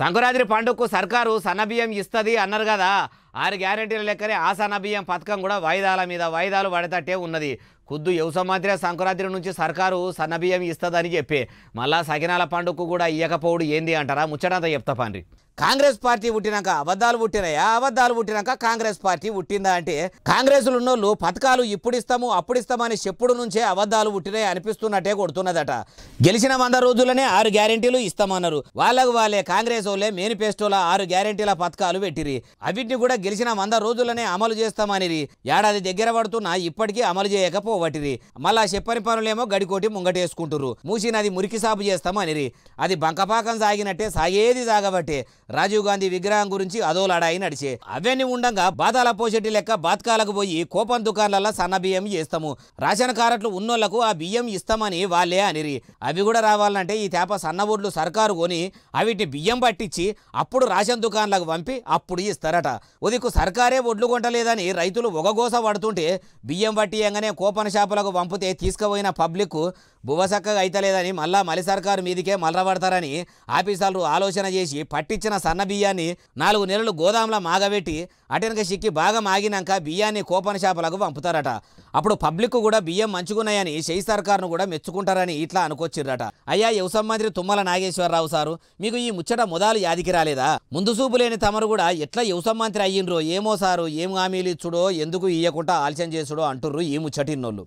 సంకురాత్రి పండుగకు సర్కారు సన్నబియ్యం ఇస్తుంది అన్నారు కదా ఆరు గ్యారంటీల లెక్కనే ఆసానా బియ్యం పథకం కూడా వాయిదాల మీద వాయిదాలు పడేటట్టే ఉన్నది ఖుద్దు యవసమాత్రే సంక్రాంతి నుంచి సర్కారు సన్నబియ్యం ఇస్తుందని చెప్పి మళ్ళా సకినాల పండుగకు కూడా ఇయ్యకపోవడు ఏంది అంటారా ముచ్చటంతా చెప్తా పండ్రి కాంగ్రెస్ పార్టీ పుట్టినాక అబద్ధాలు పుట్టినాయా అబద్ధాలు పుట్టినాక కాంగ్రెస్ పార్టీ పుట్టిందా అంటే కాంగ్రెస్లున్నోళ్ళు పథకాలు ఇప్పుడిస్తాము అప్పుడిస్తామని చెప్పుడు నుంచే అబద్ధాలు పుట్టినాయి అనిపిస్తున్నట్టే కొడుతున్నదట గెలిచిన వంద రోజులనే ఆరు గ్యారెంటీలు ఇస్తామన్నారు వాళ్ళకు వాళ్ళే కాంగ్రెస్ వాళ్ళే మేనిఫెస్టోలో ఆరు గ్యారెంటీల పథకాలు పెట్టిరి అవిటిని కూడా గెలిచిన వంద రోజులనే అమలు చేస్తామనిరి ఏడాది దగ్గర పడుతున్నా ఇప్పటికీ అమలు చేయకపోవటిది మళ్ళా చెప్పని పనులేమో గడికోటి ముంగటేసుకుంటురు మూసి నది మురికి సాపు చేస్తామనిరి అది బంకపాకం సాగినట్టే సాగేది సాగబట్టే రాజీవ్ గాంధీ విగ్రహం గురించి అదో నడిచే అవన్నీ ఉండగా బాధాల పోసెట్టి లెక్క బాత్కాలకు పోయి కోపం దుకాణాలలో సన్న బియ్యం చేస్తాము రేషన్ కారట్లు ఉన్నోళ్లకు ఆ బియ్యం ఇస్తామని వాళ్ళే అనిరి అవి కూడా రావాలంటే ఈ తేప సన్నబోడ్లు సర్కారు కొని అవిటిని బియ్యం పట్టించి అప్పుడు రాషన్ దుకాణాలకు పంపి అప్పుడు ఇస్తారట మోదీకు సర్కారే ఒడ్లు కొంటలేదని రైతులు ఒగగోస పడుతుంటే బియ్యం వట్టియంగానే కోపన షాపులకు పంపితే తీసుకుపోయిన పబ్లిక్ బువసక్కగా అయితలేదని మళ్ళా మలి సర్కారు మీదికే మల్లబడతారని ఆఫీసర్లు ఆలోచన చేసి పట్టించిన సన్న బియ్యాన్ని నాలుగు నెలలు గోదాంలో మాగబెట్టి అటెనక సిక్కి బాగా మాగినాక బియ్యాన్ని కోపన షాపులకు పంపుతారట అప్పుడు పబ్లిక్ కూడా బియ్యం మంచుకున్నాయని చేయి సర్కారును కూడా మెచ్చుకుంటారని ఇట్లా అనుకొచ్చిర్రట అయ్యా యువసం మంత్రి తుమ్మల నాగేశ్వరరావు సారు మీకు ఈ ముచ్చట మొదలు యాదికి రాలేదా ముందు చూపు లేని తమరు కూడా ఎట్లా యువసం మంత్రి అయ్యి అడిగినరో ఏమో సారు ఏం హామీలు ఇచ్చుడో ఎందుకు ఇయ్యకుండా ఆలస్యం చేసుడో అంటుర్రు ఈ ముచ్చటిన్నోళ్ళు